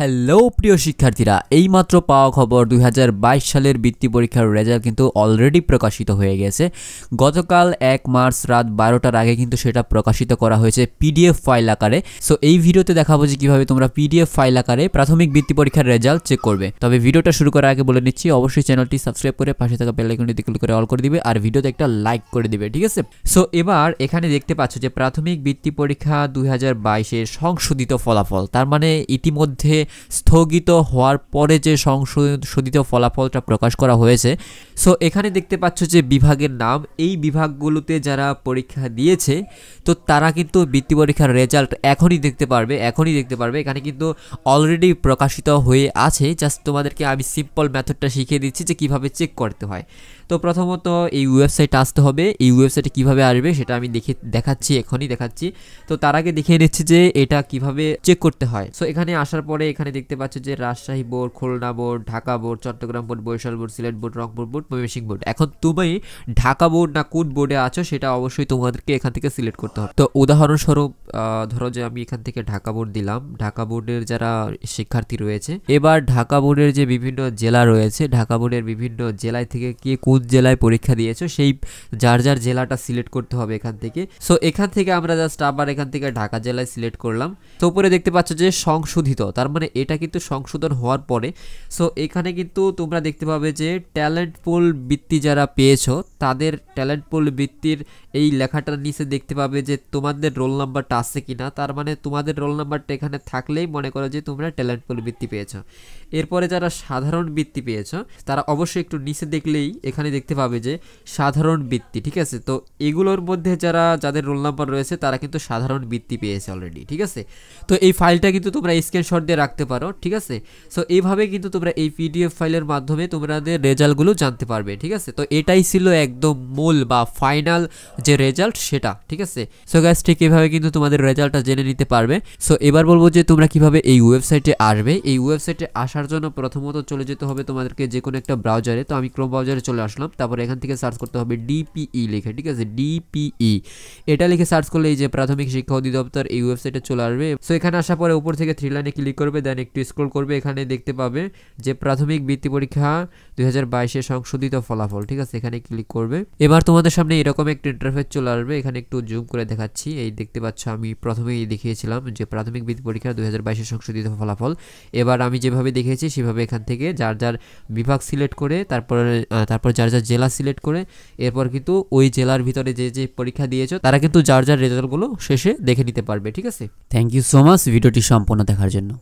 Hello প্রিয় শিক্ষার্থীরা এইমাত্র পাওয়া খবর দুই সালের বৃত্তি পরীক্ষার রেজাল্ট কিন্তু অলরেডি প্রকাশিত হয়ে গেছে গতকাল এক মার্চ রাত বারোটার আগে কিন্তু সেটা প্রকাশিত করা হয়েছে পিডিএফ ফাইল আকারে সো এই ভিডিওতে দেখাবো যে কীভাবে তোমরা পিডিএফ ফাইল আকারে প্রাথমিক বৃত্তি পরীক্ষার রেজাল্ট চেক করবে তবে ভিডিওটা শুরু করার আগে বলে নিচ্ছি অবশ্যই চ্যানেলটি সাবস্ক্রাইব করে পাশে থাকা বেলাইকনটি ক্লিক করে অল করে দিবে আর ভিডিওতে একটা লাইক করে দিবে ঠিক আছে সো এবার এখানে দেখতে পাচ্ছ যে প্রাথমিক বৃত্তি পরীক্ষা দুই হাজার সংশোধিত ফলাফল তার মানে ইতিমধ্যে স্থগিত হওয়ার পরে যে সংশোধিত ফলাফলটা প্রকাশ করা হয়েছে সো এখানে দেখতে পাচ্ছ যে বিভাগের নাম এই বিভাগগুলোতে যারা পরীক্ষা দিয়েছে তো তারা কিন্তু বৃত্তি পরীক্ষার রেজাল্ট এখনই দেখতে পারবে এখনই দেখতে পারবে এখানে কিন্তু অলরেডি প্রকাশিত হয়ে আছে জাস্ট তোমাদেরকে আমি সিম্পল মেথডটা শিখিয়ে দিচ্ছি যে কিভাবে চেক করতে হয় তো প্রথমত এই ওয়েবসাইট আসতে হবে এই ওয়েবসাইটে কিভাবে আসবে সেটা আমি দেখে দেখাচ্ছি এখনই দেখাচ্ছি তো তার আগে দেখিয়ে নিচ্ছে যে এটা কিভাবে চেক করতে হয় সো এখানে আসার পরে এখানে দেখতে পাচ্ছ যে Rajshahi board Khulna board Dhaka board Chittagong board Barisal board Sylhet board Rangpur board Mymensingh board এখন তুমি ঢাকা বোর্ড না কোন বোর্ডে আছো সেটা অবশ্যই তোমাদেরকে এখান থেকে সিলেক্ট করতে হবে তো উদাহরণস্বরূপ ধরো যে আমি এখান থেকে ঢাকা বোর্ড দিলাম ঢাকা বোর্ডের যারা শিক্ষার্থী রয়েছে এবার ঢাকা বোর্ডের যে বিভিন্ন জেলা রয়েছে ঢাকা বোর্ডের বিভিন্ন জেলায় থেকে কে কোন কোন জেলায় পরীক্ষা দিয়েছ সেই যার যার জেলাটা সিলেক্ট করতে হবে এখান থেকে সো এখান থেকে আমরা জাস্ট আবার এখান থেকে ঢাকা জেলায় সিলেক্ট করলাম তো উপরে দেখতে পাচ্ছ যে সংশোধিত তার মানে এটা কিন্তু সংশোধন হওয়ার পরে সো এখানে কিন্তু তোমরা দেখতে পাবে যে ট্যালেন্ট পুল বৃত্তি যারা পেয়েছো তাদের ট্যালেন্ট পুল বৃত্তির এই লেখাটার নিচে দেখতে পাবে যে তোমাদের রোল নাম্বারটা আছে কি না তার মানে তোমাদের রোল নাম্বারটা এখানে থাকলেই মনে করো যে তোমরা ট্যালেন্ট পুল বৃত্তি পেয়েছ এরপরে যারা সাধারণ বৃত্তি পেয়েছ তারা অবশ্যই একটু নিচে দেখলেই এখানে এখানে দেখতে পাবে যে সাধারণ বৃত্তি ঠিক আছে তো এগুলোর মধ্যে যারা যাদের রোল নাম্বার রয়েছে তারা কিন্তু সাধারণ বৃত্তি পেয়েছে অলরেডি ঠিক আছে তো এই ফাইলটা কিন্তু তোমরা স্ক্রিনশট দিয়ে রাখতে পারো ঠিক আছে সো এইভাবে কিন্তু তোমরা এই পিডিএফ ফাইলের মাধ্যমে তোমাদের রেজাল্টগুলো জানতে পারবে ঠিক আছে তো এটাই ছিল একদম মূল বা ফাইনাল যে রেজাল্ট সেটা ঠিক আছে সো গ্যাস ঠিক এভাবে কিন্তু তোমাদের রেজাল্টটা জেনে নিতে পারবে সো এবার বলবো যে তোমরা কিভাবে এই ওয়েবসাইটে আসবে এই ওয়েবসাইটে আসার জন্য প্রথমত চলে যেতে হবে তোমাদেরকে যে কোনো একটা ব্রাউজারে তো আমি ক্রোম ব্রাউজারে চলে আসলাম আসলাম তারপরে এখান থেকে সার্চ করতে হবে ডিপিই e লিখে ঠিক আছে ডিপিই e। এটা লিখে সার্চ করলে এই যে প্রাথমিক শিক্ষা অধিদপ্তর এই ওয়েবসাইটে চলে আসবে সো এখানে আসার পরে উপর থেকে থ্রি লাইনে ক্লিক করবে দেন একটু স্ক্রোল করবে এখানে দেখতে পাবে যে প্রাথমিক বৃত্তি পরীক্ষা দুই হাজার সংশোধিত ফলাফল ঠিক আছে এখানে ক্লিক করবে এবার তোমাদের সামনে এরকম একটা ইন্টারফেস চলে আসবে এখানে একটু জুম করে দেখাচ্ছি এই দেখতে পাচ্ছ আমি প্রথমেই দেখিয়েছিলাম যে প্রাথমিক বৃত্তি পরীক্ষা দুই হাজার সংশোধিত ফলাফল এবার আমি যেভাবে দেখেছি সেভাবে এখান থেকে যার যার বিভাগ সিলেক্ট করে তারপর তারপর যার যার যার জেলা সিলেক্ট করে এরপর কিন্তু ওই জেলার ভিতরে যে যে পরীক্ষা দিয়েছ তারা কিন্তু যার যার রেজাল্টগুলো শেষে দেখে নিতে পারবে ঠিক আছে থ্যাংক ইউ সো মাচ ভিডিওটি সম্পূর্ণ দেখার জন্য